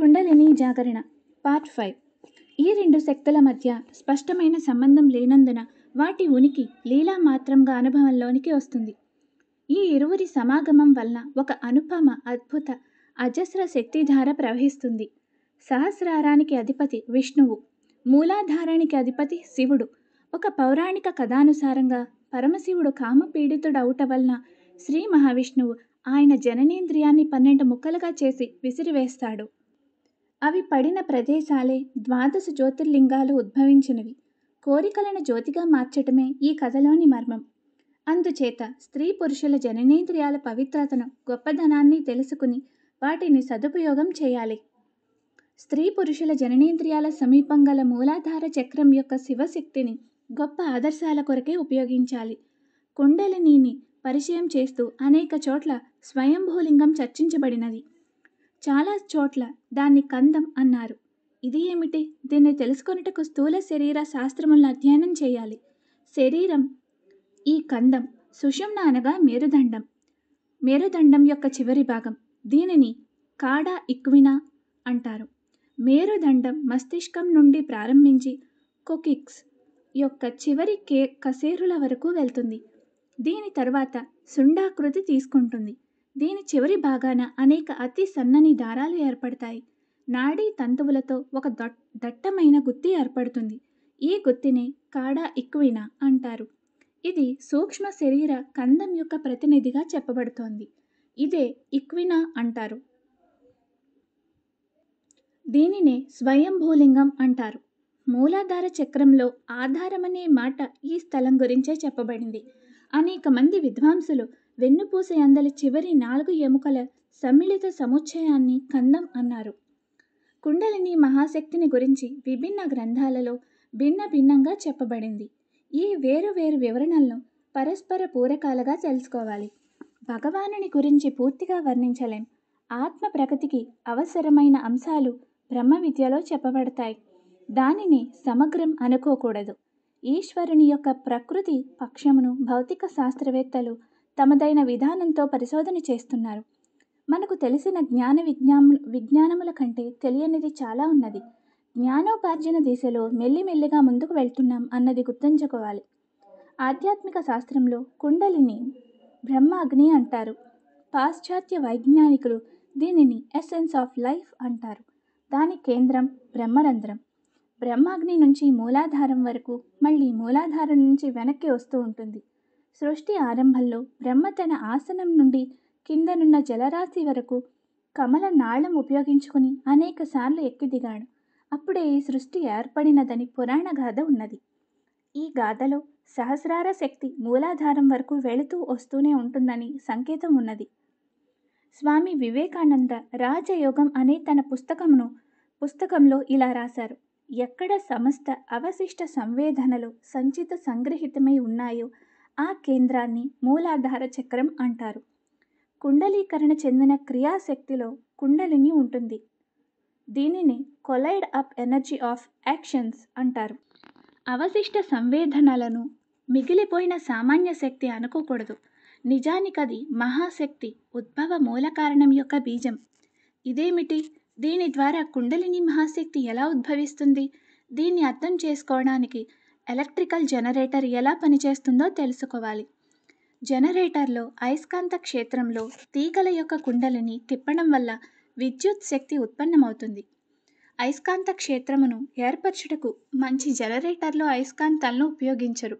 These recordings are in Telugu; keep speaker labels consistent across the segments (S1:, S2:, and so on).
S1: కుండలిని జాగరణ పార్ట్ ఫైవ్ ఈ రెండు శక్తుల మధ్య స్పష్టమైన సంబంధం లేనందున వాటి ఉనికి లీలా మాత్రంగా అనుభవంలోనికి వస్తుంది ఈ ఇరువురి సమాగమం వలన ఒక అనుపమ అద్భుత అజస్ర శక్తిధార ప్రవహిస్తుంది సహస్రారానికి అధిపతి విష్ణువు మూలాధారానికి అధిపతి శివుడు ఒక పౌరాణిక కథానుసారంగా పరమశివుడు కామపీడితుడవుట వలన శ్రీ మహావిష్ణువు ఆయన జననేంద్రియాన్ని పన్నెండు ముక్కలుగా చేసి విసిరివేస్తాడు అవి పడిన ప్రదేశాలే ద్వాదశ జ్యోతిర్లింగాలు ఉద్భవించినవి కోరికలను జ్యోతిగా మార్చటమే ఈ కథలోని మర్మం అందుచేత స్త్రీ పురుషుల జననేంద్రియాల పవిత్రతను గొప్పధనాన్ని తెలుసుకుని వాటిని సదుపయోగం చేయాలి స్త్రీ పురుషుల జననేంద్రియాల సమీపం గల మూలాధార చక్రం యొక్క శివశక్తిని గొప్ప ఆదర్శాల కొరకే ఉపయోగించాలి కుండలినీని పరిచయం చేస్తూ అనేక చోట్ల స్వయంభూలింగం చర్చించబడినది చాలా చోట్ల దాన్ని కందం అన్నారు ఇది ఏమిటి దీన్ని తెలుసుకొనుటకు స్థూల శరీర శాస్త్రములను అధ్యయనం చేయాలి శరీరం ఈ కందం సుషుమ్న అనగా మేరుదండం మేరుదండం యొక్క చివరి భాగం దీనిని కాడా ఇక్వినా అంటారు మేరుదండం మస్తిష్కం నుండి ప్రారంభించి కొకిక్స్ యొక్క చివరి కే కసేరుల వరకు వెళ్తుంది దీని తర్వాత సుండాకృతి తీసుకుంటుంది దీని చివరి భాగాన అనేక అతి సన్నని దారాలు ఏర్పడతాయి నాడీ తంతువులతో ఒక దట్టమైన గుత్తి ఏర్పడుతుంది ఈ గుత్తిని కాడా ఇక్వినా అంటారు ఇది సూక్ష్మ శరీర కందం యొక్క ప్రతినిధిగా చెప్పబడుతోంది ఇదే ఇక్వినా అంటారు దీనినే స్వయంభూలింగం అంటారు మూలాధార చక్రంలో ఆధారమనే మాట ఈ స్థలం గురించే చెప్పబడింది అనేక మంది విద్వాంసులు వెన్నుపూస యందలి చివరి నాలుగు ఎముకల సమ్మిళిత సముచ్చయాన్ని కందం అన్నారు కుండలిని మహాశక్తిని గురించి విభిన్న గ్రంథాలలో భిన్న భిన్నంగా చెప్పబడింది ఈ వేరు వేరు వివరణలను పరస్పర పూరకాలుగా తెలుసుకోవాలి భగవానుని గురించి పూర్తిగా వర్ణించలేం ఆత్మ ప్రగతికి అవసరమైన అంశాలు బ్రహ్మ విద్యలో చెప్పబడతాయి దానిని సమగ్రం అనుకోకూడదు ఈశ్వరుని యొక్క ప్రకృతి పక్షమును భౌతిక శాస్త్రవేత్తలు తమదైన విధానంతో పరిశోధన చేస్తున్నారు మనకు తెలిసిన జ్ఞాన విజ్ఞా విజ్ఞానముల కంటే తెలియనిది చాలా ఉన్నది జ్ఞానోపార్జన దిశలో మెల్లిమెల్లిగా ముందుకు వెళ్తున్నాం అన్నది గుర్తుంచుకోవాలి ఆధ్యాత్మిక శాస్త్రంలో కుండలిని బ్రహ్మ అగ్ని అంటారు పాశ్చాత్య వైజ్ఞానికులు దీనిని ఎసెన్స్ ఆఫ్ లైఫ్ అంటారు దాని కేంద్రం బ్రహ్మరంధ్రం బ్రహ్మాగ్ని నుంచి మూలాధారం వరకు మళ్ళీ మూలాధారం నుంచి వెనక్కి వస్తూ ఉంటుంది సృష్టి ఆరంభంలో బ్రహ్మ తన ఆసనం నుండి కిందనున్న జలరాశి వరకు కమల నాళం ఉపయోగించుకుని అనేకసార్లు ఎక్కి దిగాడు అప్పుడే ఈ సృష్టి ఏర్పడినదని పురాణ గాథ ఉన్నది ఈ గాథలో సహస్రార శక్తి మూలాధారం వరకు వెళుతూ వస్తూనే ఉంటుందని సంకేతం ఉన్నది స్వామి వివేకానంద రాజయోగం అనే తన పుస్తకమును పుస్తకంలో ఇలా రాశారు ఎక్కడ సమస్త అవశిష్ట సంవేదనలు సంచిత సంగ్రహితమై ఉన్నాయో ఆ కేంద్రాన్ని మూలాధార చక్రం అంటారు కుండలీకరణ చెందిన క్రియాశక్తిలో కుండలిని ఉంటుంది దీనిని coiled up energy of actions అంటారు అవశిష్ట సంవేదనలను మిగిలిపోయిన సామాన్య శక్తి అనుకోకూడదు నిజానికది మహాశక్తి ఉద్భవ మూల కారణం యొక్క బీజం ఇదేమిటి దీని ద్వారా కుండలిని మహాశక్తి ఎలా ఉద్భవిస్తుంది దీన్ని అర్థం చేసుకోవడానికి ఎలక్ట్రికల్ జనరేటర్ ఎలా పనిచేస్తుందో తెలుసుకోవాలి జనరేటర్లో అయస్కాంత క్షేత్రంలో తీగల యొక్క కుండలిని తిప్పడం వల్ల విద్యుత్ శక్తి ఉత్పన్నమవుతుంది అయస్కాంత క్షేత్రమును ఏర్పరచుటకు మంచి జనరేటర్లో అయస్కాంతాలను ఉపయోగించరు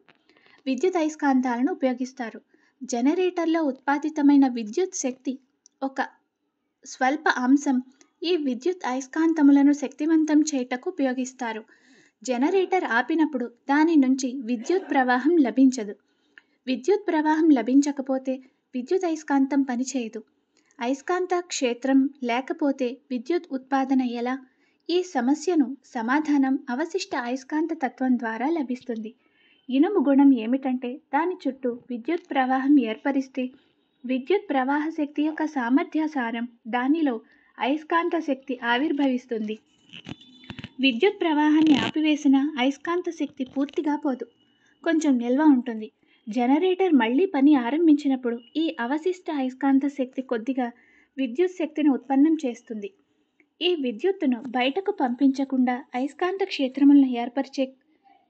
S1: విద్యుత్ అయస్కాంతాలను ఉపయోగిస్తారు జనరేటర్లో ఉత్పాదితమైన విద్యుత్ శక్తి ఒక స్వల్ప అంశం ఈ విద్యుత్ అయస్కాంతములను శక్తివంతం చేయుటకు ఉపయోగిస్తారు జనరేటర్ ఆపినప్పుడు దాని నుంచి విద్యుత్ ప్రవాహం లభించదు విద్యుత్ ప్రవాహం లభించకపోతే విద్యుత్ అయస్కాంతం పనిచేయదు అయస్కాంత క్షేత్రం లేకపోతే విద్యుత్ ఉత్పాదన ఎలా ఈ సమస్యను సమాధానం అవశిష్ట అయస్కాంత తత్వం ద్వారా లభిస్తుంది ఇనుము గుణం ఏమిటంటే దాని చుట్టూ విద్యుత్ ప్రవాహం ఏర్పరిస్తే విద్యుత్ ప్రవాహ శక్తి యొక్క సామర్థ్యాసారం దానిలో అయస్కాంత శక్తి ఆవిర్భవిస్తుంది విద్యుత్ ప్రవాహాన్ని ఆపివేసిన అయస్కాంత శక్తి పూర్తిగా పోదు కొంచెం నిల్వ ఉంటుంది జనరేటర్ మళ్ళీ పని ఆరంభించినప్పుడు ఈ అవశిష్ట అయస్కాంత శక్తి కొద్దిగా విద్యుత్ శక్తిని ఉత్పన్నం చేస్తుంది ఈ విద్యుత్తును బయటకు పంపించకుండా అయస్కాంత క్షేత్రములను ఏర్పరిచే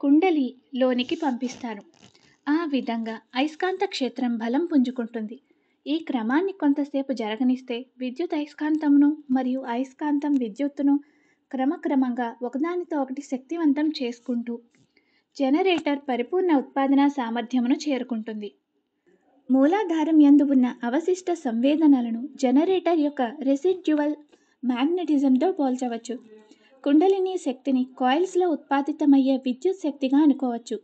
S1: కుండలిలోనికి పంపిస్తారు ఆ విధంగా అయస్కాంత క్షేత్రం బలం పుంజుకుంటుంది ఈ క్రమాన్ని కొంతసేపు జరగనిస్తే విద్యుత్ అయస్కాంతమును మరియు అయస్కాంతం విద్యుత్తును క్రమక్రమంగా ఒకదానితో ఒకటి శక్తివంతం చేసుకుంటూ జనరేటర్ పరిపూర్ణ ఉత్పాదన సామర్థ్యమును చేరుకుంటుంది మూలాధారం ఎందు ఉన్న అవశిష్ట సంవేదనలను జనరేటర్ యొక్క రెసిడ్యువల్ మ్యాగ్నెటిజంతో పోల్చవచ్చు కుండలిని శక్తిని కాయిల్స్లో ఉత్పాదితమయ్యే విద్యుత్ శక్తిగా అనుకోవచ్చు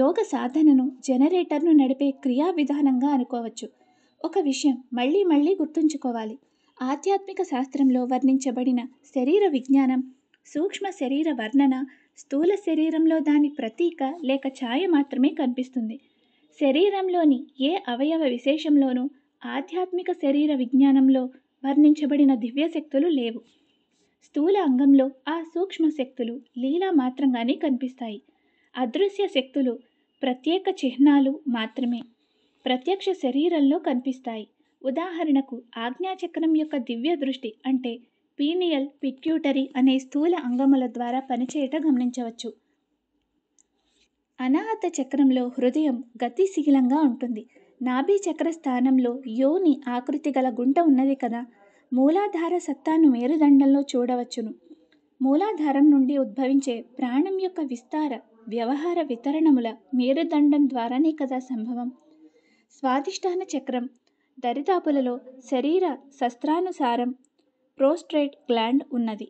S1: యోగ సాధనను జనరేటర్ను నడిపే క్రియా విధానంగా అనుకోవచ్చు ఒక విషయం మళ్ళీ మళ్ళీ గుర్తుంచుకోవాలి ఆధ్యాత్మిక శాస్త్రంలో వర్ణించబడిన శరీర విజ్ఞానం సూక్ష్మ శరీర వర్ణన స్థూల శరీరంలో దాని ప్రతీక లేక ఛాయ మాత్రమే కనిపిస్తుంది శరీరంలోని ఏ అవయవ విశేషంలోనూ ఆధ్యాత్మిక శరీర విజ్ఞానంలో వర్ణించబడిన దివ్యశక్తులు లేవు స్థూల అంగంలో ఆ సూక్ష్మ శక్తులు లీలా మాత్రంగానే కనిపిస్తాయి అదృశ్య శక్తులు ప్రత్యేక చిహ్నాలు మాత్రమే ప్రత్యక్ష శరీరంలో కనిపిస్తాయి ఉదాహరణకు ఆజ్ఞాచక్రం యొక్క దివ్య దృష్టి అంటే పీనియల్ పిట్యూటరీ అనే స్థూల అంగముల ద్వారా పనిచేయట గమనించవచ్చు అనాహత చక్రంలో హృదయం గతిశీలంగా ఉంటుంది నాభీ చక్ర స్థానంలో యోని ఆకృతి గల గుంట ఉన్నది కదా మూలాధార సత్తాను మేరుదండంలో చూడవచ్చును మూలాధారం నుండి ఉద్భవించే ప్రాణం యొక్క విస్తార వ్యవహార వితరణముల మేరుదండం ద్వారానే కదా సంభవం స్వాధిష్టాన చక్రం దరిదాపులలో శరీర శస్త్రానుసారం ప్రోస్ట్రేట్ గ్లాండ్ ఉన్నది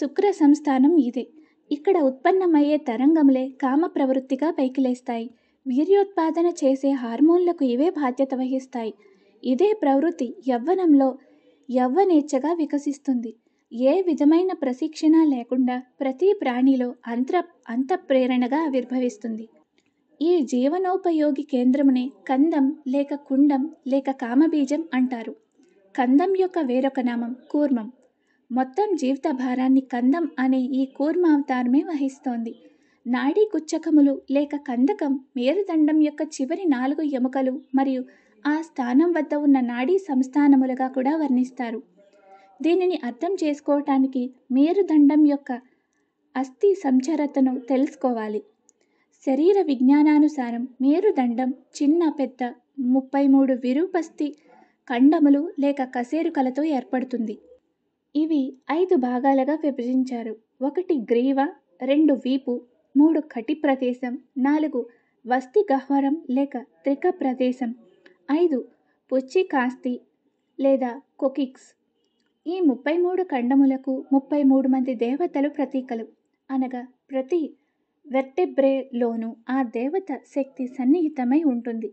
S1: శుక్ర సంస్థానం ఇదే ఇక్కడ ఉత్పన్నమయ్యే తరంగములే కామ ప్రవృత్తిగా పైకి లేస్తాయి వీర్యోత్పాదన చేసే హార్మోన్లకు ఇవే బాధ్యత వహిస్తాయి ఇదే ప్రవృత్తి యవ్వనంలో యవ్వనేచ్ఛగా వికసిస్తుంది ఏ విధమైన ప్రశిక్షణ లేకుండా ప్రతి ప్రాణిలో అంత అంతఃప్రేరణగా ఆవిర్భవిస్తుంది ఈ జీవనోపయోగి కేంద్రమునే కందం లేక కుండం లేక కామబీజం అంటారు కందం యొక్క వేరొక నామం కూర్మం మొత్తం జీవిత భారాన్ని కందం అనే ఈ కూర్మ అవతారమే వహిస్తోంది నాడీ గుచ్చకములు లేక కందకం మేరుదండం యొక్క చివరి నాలుగు ఎముకలు మరియు ఆ స్థానం వద్ద ఉన్న నాడీ సంస్థానములుగా కూడా వర్ణిస్తారు దీనిని అర్థం చేసుకోవటానికి మేరుదండం యొక్క అస్థి సంచరతను తెలుసుకోవాలి శరీర విజ్ఞానానుసారం మేరుదండం చిన్న పెద్ద ముప్పై మూడు విరూపస్థి ఖండములు లేక కసేరుకలతో ఏర్పడుతుంది ఇవి ఐదు భాగాలుగా విభజించారు ఒకటి గ్రీవ రెండు వీపు మూడు కటి ప్రదేశం నాలుగు వస్తి గహ్వరం లేక త్రిక ప్రదేశం ఐదు పుచ్చి కాస్తి లేదా కొకిక్స్ ఈ ముప్పై మూడు ఖండములకు ముప్పై మూడు మంది దేవతలు ప్రతీకలు అనగా ప్రతి వెర్టెబ్రేలోనూ ఆ దేవత శక్తి సన్నిహితమై ఉంటుంది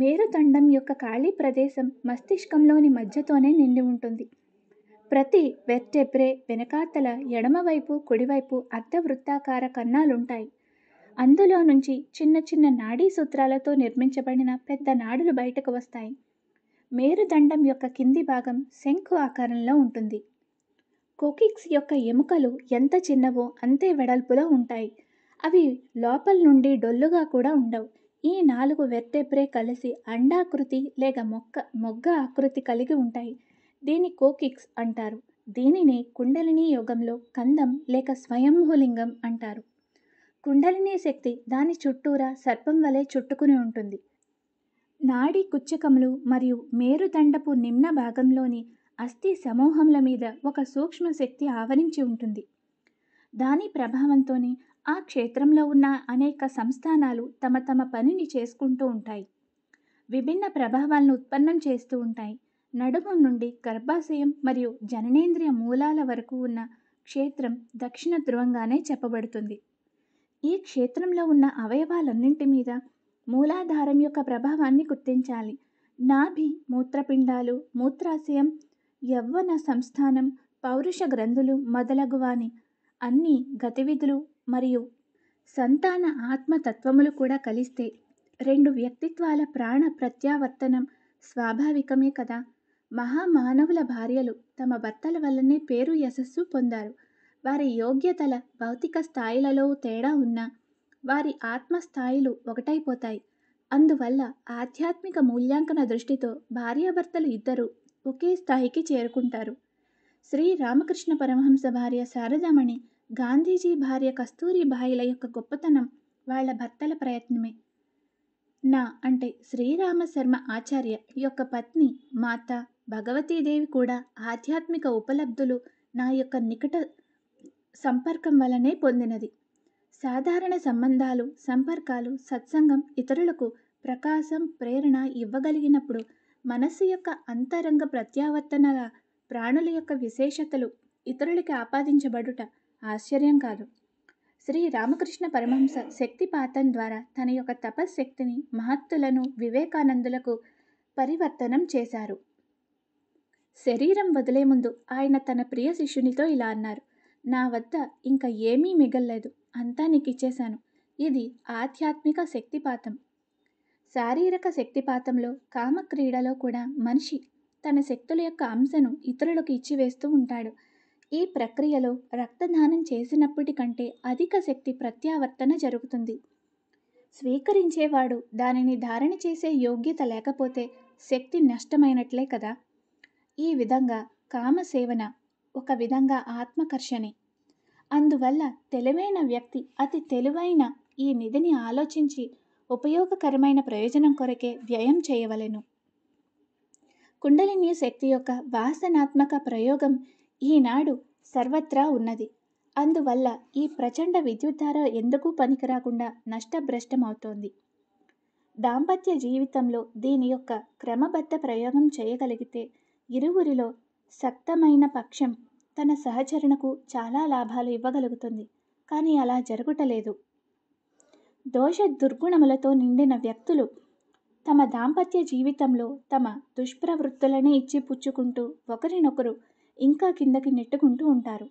S1: మేరుదండం యొక్క ఖాళీ ప్రదేశం మస్తిష్కంలోని మధ్యతోనే నిండి ఉంటుంది ప్రతి వెర్టెబ్రే వెనకాతల ఎడమవైపు కుడివైపు అర్ధవృత్తాకార కన్నాలుంటాయి అందులో నుంచి చిన్న చిన్న నాడీ సూత్రాలతో నిర్మించబడిన పెద్ద నాడులు బయటకు వస్తాయి మేరుదండం యొక్క కింది భాగం శంఖు ఆకారంలో ఉంటుంది కోకిక్స్ యొక్క ఎముకలు ఎంత చిన్నవో అంతే వెడల్పులో ఉంటాయి అవి లోపల నుండి డొల్లుగా కూడా ఉండవు ఈ నాలుగు వెర్టెబ్రే కలిసి అండాకృతి లేక మొక్క మొగ్గ ఆకృతి కలిగి ఉంటాయి దీని కోకిక్స్ అంటారు దీనిని కుండలిని యోగంలో కందం లేక స్వయంభూలింగం అంటారు కుండలిని శక్తి దాని చుట్టూరా సర్పం వలె చుట్టుకుని ఉంటుంది నాడీ కుచ్చకములు మరియు మేరుదండపు నిమ్న భాగంలోని అస్థి సమూహంల మీద ఒక సూక్ష్మ శక్తి ఆవరించి ఉంటుంది దాని ప్రభావంతోనే ఆ క్షేత్రంలో ఉన్న అనేక సంస్థానాలు తమ తమ పనిని చేసుకుంటూ ఉంటాయి విభిన్న ప్రభావాలను ఉత్పన్నం చేస్తూ ఉంటాయి నడుము నుండి గర్భాశయం మరియు జననేంద్రియ మూలాల వరకు ఉన్న క్షేత్రం దక్షిణ ధ్రువంగానే చెప్పబడుతుంది ఈ క్షేత్రంలో ఉన్న అవయవాలన్నింటి మీద మూలాధారం యొక్క ప్రభావాన్ని గుర్తించాలి నాభి మూత్రపిండాలు మూత్రాశయం యవ్వన సంస్థానం పౌరుష గ్రంథులు మొదలగువాని అన్ని గతివిధులు మరియు సంతాన ఆత్మతత్వములు కూడా కలిస్తే రెండు వ్యక్తిత్వాల ప్రాణ ప్రత్యావర్తనం స్వాభావికమే కదా మహామానవుల భార్యలు తమ భర్తల వల్లనే పేరు యశస్సు పొందారు వారి యోగ్యతల భౌతిక స్థాయిలలో తేడా ఉన్నా వారి ఆత్మ స్థాయిలు ఒకటైపోతాయి అందువల్ల ఆధ్యాత్మిక మూల్యాంకన దృష్టితో భార్యాభర్తలు ఇద్దరూ ఒకే స్థాయికి చేరుకుంటారు శ్రీ రామకృష్ణ పరమహంస భార్య శారదామణి గాంధీజీ భార్య కస్తూరిబాయిల యొక్క గొప్పతనం వాళ్ళ భర్తల ప్రయత్నమే నా అంటే శ్రీరామ శర్మ ఆచార్య యొక్క పత్ని మాత భగవతీదేవి కూడా ఆధ్యాత్మిక ఉపలబ్ధులు నా యొక్క నికట సంపర్కం వలనే పొందినది సాధారణ సంబంధాలు సంపర్కాలు సత్సంగం ఇతరులకు ప్రకాశం ప్రేరణ ఇవ్వగలిగినప్పుడు మనస్సు యొక్క అంతరంగ ప్రత్యావర్తనల ప్రాణుల యొక్క విశేషతలు ఇతరులకి ఆపాదించబడుట ఆశ్చర్యం కాదు శ్రీ రామకృష్ణ పరమహంస శక్తిపాతం ద్వారా తన యొక్క తపశ్శక్తిని మహత్తులను వివేకానందులకు పరివర్తనం చేశారు శరీరం వదిలే ముందు ఆయన తన ప్రియ శిష్యునితో ఇలా అన్నారు నా వద్ద ఇంకా ఏమీ మిగల్లేదు అంతా నీకు ఇచ్చేశాను ఇది ఆధ్యాత్మిక శక్తిపాతం శారీరక శక్తిపాతంలో కామక్రీడలో కూడా మనిషి తన శక్తుల యొక్క అంశను ఇతరులకు ఇచ్చివేస్తూ ఉంటాడు ఈ ప్రక్రియలో రక్తదానం చేసినప్పటికంటే అధిక శక్తి ప్రత్యావర్తన జరుగుతుంది స్వీకరించేవాడు దానిని ధారణ చేసే యోగ్యత లేకపోతే శక్తి నష్టమైనట్లే కదా ఈ విధంగా కామసేవన ఒక విధంగా ఆత్మకర్షణే అందువల్ల తెలివైన వ్యక్తి అతి తెలివైన ఈ నిధిని ఆలోచించి ఉపయోగకరమైన ప్రయోజనం కొరకే వ్యయం చేయవలెను కుండలిని శక్తి యొక్క వాసనాత్మక ప్రయోగం ఈనాడు సర్వత్రా ఉన్నది అందువల్ల ఈ ప్రచండ విద్యుద్ధార ఎందుకు పనికిరాకుండా నష్టభ్రష్టమవుతోంది దాంపత్య జీవితంలో దీని యొక్క క్రమబద్ధ ప్రయోగం చేయగలిగితే ఇరువురిలో సక్తమైన పక్షం తన సహచరణకు చాలా లాభాలు ఇవ్వగలుగుతుంది కానీ అలా జరుగుటలేదు దోష దుర్గుణములతో నిండిన వ్యక్తులు తమ దాంపత్య జీవితంలో తమ దుష్ప్రవృత్తులనే ఇచ్చిపుచ్చుకుంటూ ఒకరినొకరు ఇంకా కిందకి నెట్టుకుంటూ ఉంటారు